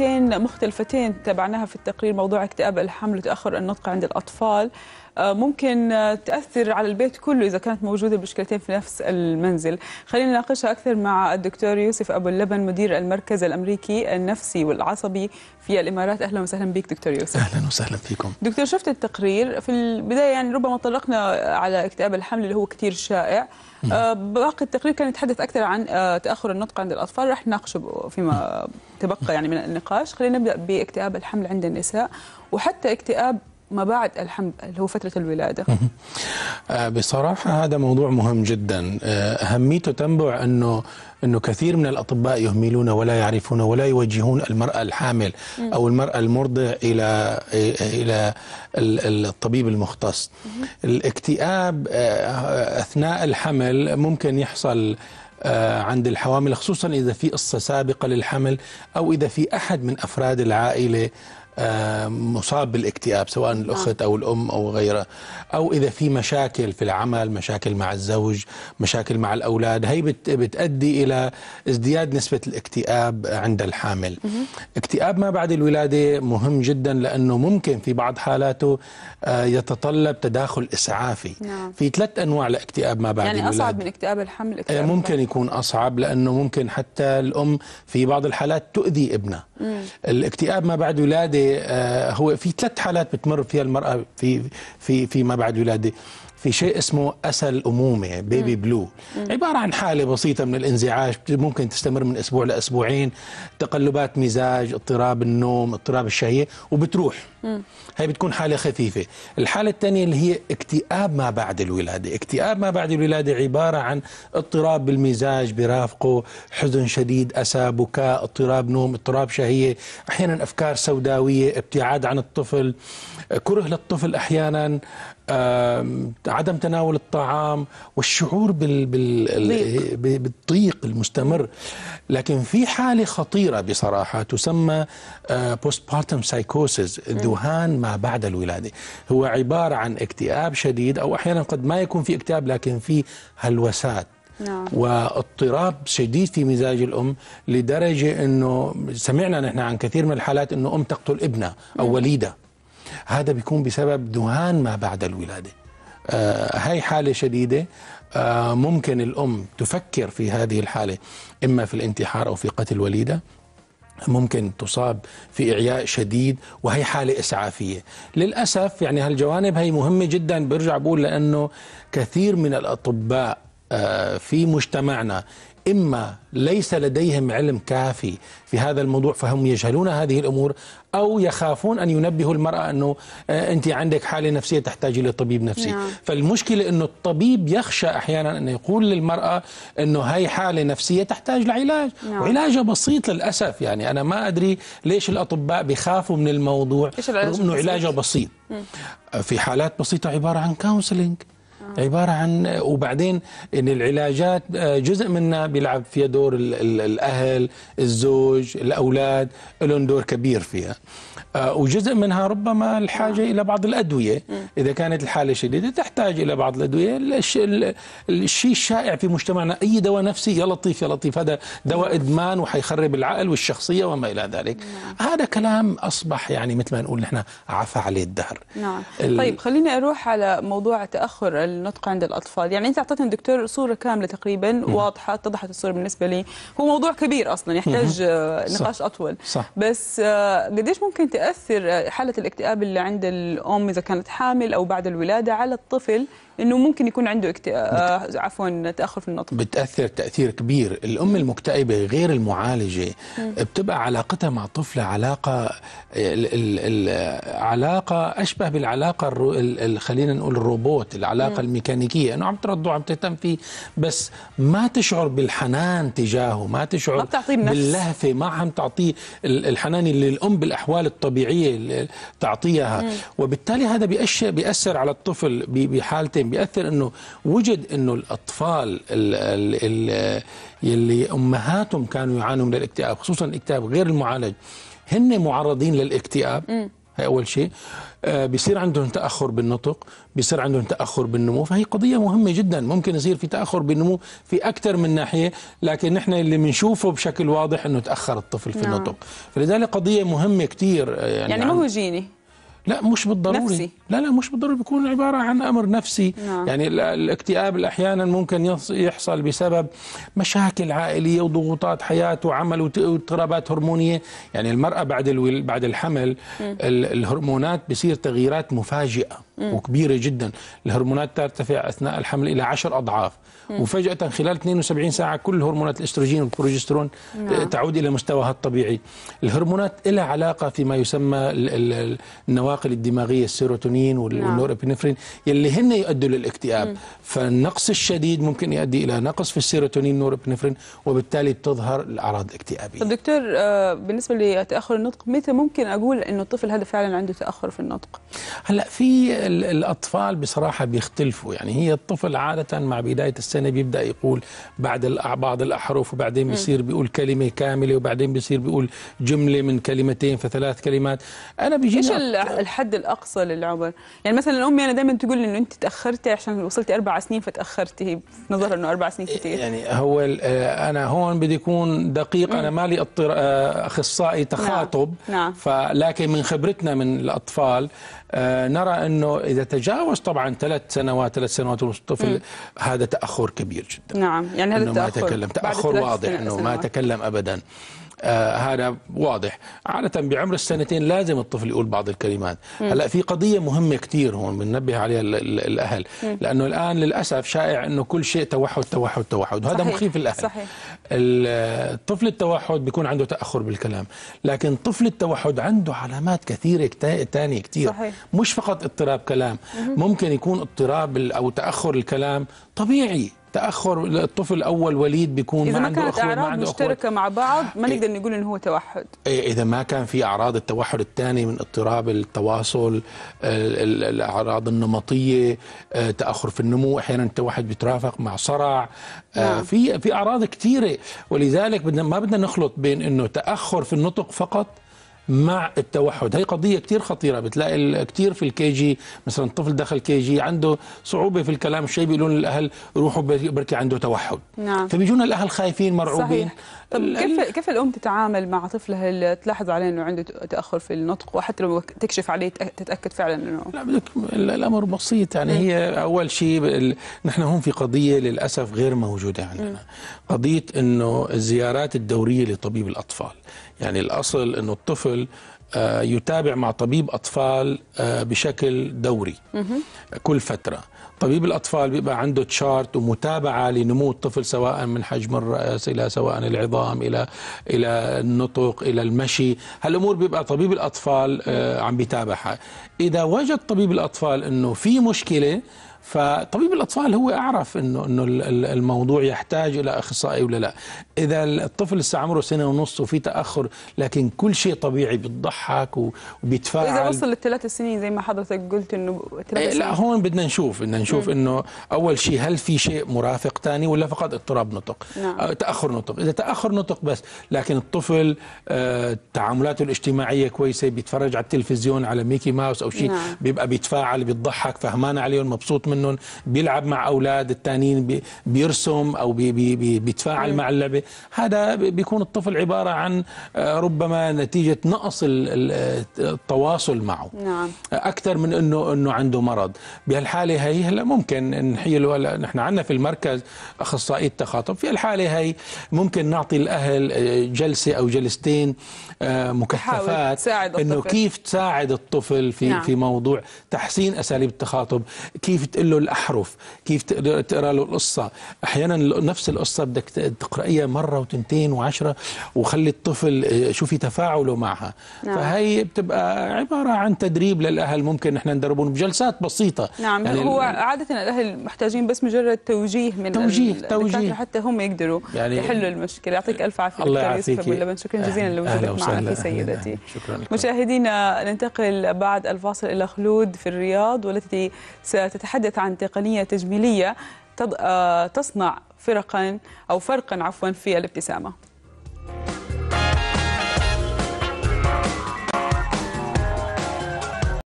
مختلفتين مختلفتين تابعناها في التقرير موضوع اكتئاب الحمل وتاخر النطق عند الاطفال آه، ممكن آه، تأثر على البيت كله إذا كانت موجودة المشكلتين في نفس المنزل خلينا نناقشها أكثر مع الدكتور يوسف أبو اللبن مدير المركز الأمريكي النفسي والعصبي في الإمارات أهلا وسهلا بك دكتور يوسف أهلا وسهلا فيكم دكتور شفت التقرير في البداية يعني ربما طلقنا على اكتئاب الحمل اللي هو كثير شائع آه، باقي التقرير كان يتحدث اكثر عن تاخر النطق عند الاطفال رح نناقشه فيما تبقى يعني من النقاش خلينا نبدا باكتئاب الحمل عند النساء وحتى اكتئاب ما بعد الحمل اللي هو فترة الولادة آه، بصراحة هذا موضوع مهم جدا آه، أهميته تنبع أنه أنه كثير من الأطباء يهملون ولا يعرفون ولا يوجهون المرأة الحامل أو المرأة المرضع إلى إلى الطبيب المختص الاكتئاب آه، أثناء الحمل ممكن يحصل عند الحوامل خصوصا إذا في قصة سابقة للحمل أو إذا في أحد من أفراد العائلة آه، مصاب بالاكتئاب سواء الاخت آه. او الام او غيره او اذا في مشاكل في العمل مشاكل مع الزوج مشاكل مع الاولاد هي بتؤدي الى ازدياد نسبه الاكتئاب عند الحامل اكتئاب ما بعد الولاده مهم جدا لانه ممكن في بعض حالاته آه، يتطلب تداخل اسعافي نعم. في ثلاث انواع لاكتئاب ما بعد يعني الولاده يعني اصعب من اكتئاب الحمل اكتئاب ممكن يكون اصعب لانه ممكن حتى الام في بعض الحالات تؤذي ابنها الاكتئاب ما بعد ولاده آه، هو في ثلاث حالات بتمر فيها المراه في في في ما بعد ولاده في شيء اسمه أسى الأمومة بيبي بلو عبارة عن حالة بسيطة من الانزعاج ممكن تستمر من أسبوع لأسبوعين تقلبات مزاج اضطراب النوم اضطراب الشهية وبتروح هي بتكون حالة خفيفة الحالة الثانية اللي هي اكتئاب ما بعد الولادة اكتئاب ما بعد الولادة عبارة عن اضطراب بالمزاج برافقه حزن شديد أسى بكاء اضطراب نوم اضطراب شهية أحيانا أفكار سوداوية ابتعاد عن الطفل كره للطفل أحيانا عدم تناول الطعام والشعور بال بال بالضيق المستمر لكن في حالة خطيرة بصراحة تسمى بوست بارتم سايكوسيس ذهان ما بعد الولادة هو عبارة عن اكتئاب شديد أو أحيانا قد ما يكون في اكتئاب لكن في هلوسات نعم. واضطراب شديد في مزاج الام لدرجه انه سمعنا نحن عن كثير من الحالات انه ام تقتل ابنها او وليدها هذا بيكون بسبب دهان ما بعد الولاده آه هاي حالة شديدة آه ممكن الأم تفكر في هذه الحالة إما في الانتحار أو في قتل وليدة ممكن تصاب في إعياء شديد وهي حالة إسعافية للأسف يعني هالجوانب هي مهمة جدا برجع بقول لأنه كثير من الأطباء آه في مجتمعنا إما ليس لديهم علم كافي في هذا الموضوع فهم يجهلون هذه الأمور أو يخافون أن ينبهوا المرأة أنه آه، أنت عندك حالة نفسية تحتاج إلى طبيب نفسي نعم. فالمشكلة أنه الطبيب يخشى أحيانا أن يقول للمرأة أنه هاي حالة نفسية تحتاج لعلاج نعم. وعلاجها بسيط للأسف يعني أنا ما أدري ليش الأطباء بخافوا من الموضوع رغم أنه علاجها بسيط في حالات بسيطة عبارة عن كونسلنج آه. عبارة عن وبعدين إن العلاجات آه، جزء منها بيلعب فيها دور الأهل الزوج الأولاد لهم دور كبير فيها آه، وجزء منها ربما الحاجة إلى بعض الأدوية إذا كانت الحالة شديدة تحتاج إلى بعض الأدوية الشيء الشائع في مجتمعنا أي دواء نفسي يا لطيف يا لطيف هذا دواء إدمان وحيخرب العقل والشخصية وما إلى ذلك نعم. هذا كلام أصبح يعني مثل ما نقول نحن عفى عليه الدهر نعم طيب خليني أروح على موضوع تأخر النطق عند الاطفال يعني انت اعطيتنا دكتور صوره كامله تقريبا واضحه اتضحت الصوره بالنسبه لي هو موضوع كبير اصلا يحتاج آه، نقاش اطول صح. بس آه، قديش ممكن تاثر آه، حاله الاكتئاب اللي عند الام اذا كانت حامل او بعد الولاده على الطفل انه ممكن يكون عنده اكت... آه عفوا تاخر في النطق بتاثر تاثير كبير الام المكتئبه غير المعالجه بتبقى علاقتها مع طفلها علاقه ال... ال... علاقه اشبه بالعلاقه الرو... ال... خلينا نقول الروبوت العلاقه مم. الميكانيكيه انه عم ترضع وعم تهتم فيه بس ما تشعر بالحنان تجاهه ما تشعر ما بتعطيه باللهفه ما عم تعطيه الحنان اللي الام بالاحوال الطبيعيه تعطيها وبالتالي هذا بيأشر بيأثر على الطفل بحالته التعليم بيأثر انه وجد انه الاطفال اللي امهاتهم كانوا يعانوا من الاكتئاب خصوصا الاكتئاب غير المعالج هن معرضين للاكتئاب هي اول شيء آه، بيصير عندهم تاخر بالنطق بيصير عندهم تاخر بالنمو فهي قضيه مهمه جدا ممكن يصير في تاخر بالنمو في اكثر من ناحيه لكن نحن اللي بنشوفه بشكل واضح انه تاخر الطفل في نعم. النطق فلذلك قضيه مهمه كثير آه، يعني يعني ما هو جيني لا مش بالضروري نفسي لا لا مش بالضروره بيكون عبارة عن أمر نفسي نعم. يعني الاكتئاب أحيانا ممكن يحصل بسبب مشاكل عائلية وضغوطات حياة وعمل واضطرابات هرمونية يعني المرأة بعد بعد الحمل م. الهرمونات بصير تغييرات مفاجئة م. وكبيرة جدا الهرمونات ترتفع أثناء الحمل إلى عشر أضعاف م. وفجأة خلال 72 ساعة كل هرمونات الاستروجين والبروجسترون نعم. تعود إلى مستواها الطبيعي الهرمونات لها علاقة فيما يسمى النواقل الدماغية السيروتونين الدوبامين نعم. والنورابينفرين يلي هن يؤدوا للاكتئاب فالنقص الشديد ممكن يؤدي الى نقص في السيروتونين والنورابينفرين وبالتالي تظهر الاعراض الاكتئابيه دكتور آه، بالنسبه لتاخر النطق متى ممكن اقول انه الطفل هذا فعلا عنده تاخر في النطق هلا في الاطفال بصراحه بيختلفوا يعني هي الطفل عاده مع بدايه السنه بيبدا يقول بعد بعض الاحرف وبعدين بيصير بيقول كلمه كامله وبعدين بيصير بيقول جمله من كلمتين فثلاث كلمات انا بيجيني ايش الحد الاقصى للعمر صغير يعني مثلا امي يعني انا دايما تقول لي انه انت تاخرتي عشان وصلتي اربع سنين فتاخرتي هي نظرها انه اربع سنين إيه، كثير يعني هو آه، انا هون بدي اكون دقيق انا مالي آه، اخصائي نعم، تخاطب نعم. نعم. فلكن من خبرتنا من الاطفال آه، نرى انه اذا تجاوز طبعا ثلاث سنوات ثلاث سنوات ونص طفل هذا تاخر كبير جدا نعم يعني هذا التاخر ما تكلم تاخر واضح انه ما تكلم ابدا آه، هذا واضح عادة بعمر السنتين لازم الطفل يقول بعض الكلمات مم. هلا في قضية مهمة كثير هون بننبه عليها الأهل مم. لأنه الآن للأسف شائع أنه كل شيء توحد توحد توحد وهذا مخيف الأهل صحيح. الطفل التوحد بيكون عنده تأخر بالكلام لكن طفل التوحد عنده علامات كثيرة تانية كثير صحيح. مش فقط اضطراب كلام مم. ممكن يكون اضطراب أو تأخر الكلام طبيعي تاخر الطفل الاول وليد بيكون إذا ما عنده كانت اعراض عنده مشتركه مع بعض ما إيه. نقدر إيه نقول انه هو توحد إيه، اذا ما كان في اعراض التوحد الثاني من اضطراب التواصل الاعراض النمطيه آه، تاخر في النمو احيانا التوحد بيترافق مع صرع آه، نعم. في في اعراض كثيره ولذلك بدنا ما بدنا نخلط بين انه تاخر في النطق فقط مع التوحد هي قضيه كثير خطيره بتلاقي كثير في الكي جي مثلا طفل دخل كي جي عنده صعوبه في الكلام شيء بيقولون للاهل روحوا بركي عنده توحد نعم. فبيجونا الاهل خايفين مرعوبين صحيح. طب كيف كيف الام تتعامل مع طفلها اللي تلاحظ عليه انه عنده تاخر في النطق وحتى لو تكشف عليه تتاكد فعلا انه لا الامر بسيط يعني إيه. هي اول شيء نحن هون في قضيه للاسف غير موجوده عندنا إيه. قضيه انه الزيارات الدوريه لطبيب الاطفال يعني الاصل انه الطفل آه، يتابع مع طبيب اطفال آه، بشكل دوري كل فتره طبيب الأطفال بيبقى عنده تشارت ومتابعة لنمو الطفل سواء من حجم الرأس إلى سواء العظام إلى إلى النطق إلى المشي هالأمور بيبقى طبيب الأطفال آه، عم بيتابعها إذا وجد طبيب الأطفال أنه في مشكلة فطبيب الاطفال هو اعرف انه انه الموضوع يحتاج الى اخصائي ولا لا اذا الطفل لسه عمره سنه ونص وفي تاخر لكن كل شيء طبيعي بتضحك وبيتفاعل اذا وصل للثلاث سنين زي ما حضرتك قلت انه إيه، لا هون بدنا نشوف بدنا نشوف انه اول شيء هل في شيء مرافق ثاني ولا فقط اضطراب نطق نعم. آه، تاخر نطق اذا تاخر نطق بس لكن الطفل آه، تعاملاته الاجتماعيه كويسه بيتفرج على التلفزيون على ميكي ماوس او شيء نعم. بيبقى بيتفاعل بيضحك فهمان عليه مبسوط منهم بيلعب مع اولاد الثانيين بيرسم او بي بي بيتفاعل أيوه. مع اللعبه هذا بيكون الطفل عباره عن آه، ربما نتيجه نقص التواصل معه نعم. اكثر من انه انه عنده مرض بهالحاله هي هلا ممكن نحيله هلا نحن عندنا في المركز اخصائي التخاطب في الحاله هي ممكن نعطي الاهل آه، جلسه او جلستين آه، مكثفات انه كيف تساعد الطفل في نعم. في موضوع تحسين اساليب التخاطب كيف تنقل له الاحرف كيف تقدر تقرا له القصه احيانا نفس القصه بدك تقرايها مره وتنتين وعشرة وخلي الطفل آه، شوفي تفاعله معها نعم. فهي بتبقى عباره عن تدريب للاهل ممكن نحن ندربهم بجلسات بسيطه نعم يعني هو عاده الاهل محتاجين بس مجرد توجيه من توجيه توجيه حتى هم يقدروا يعني يحلوا المشكله يعطيك الف عافيه الله يعافيك شكرا جزيلا لوجودك معنا سيدتي شكرا لكم. مشاهدينا ننتقل بعد الفاصل الى خلود في الرياض والتي ستتحدث تحدث عن تقنية تجميلية آه، تصنع فرقا أو فرقا عفوا في الابتسامة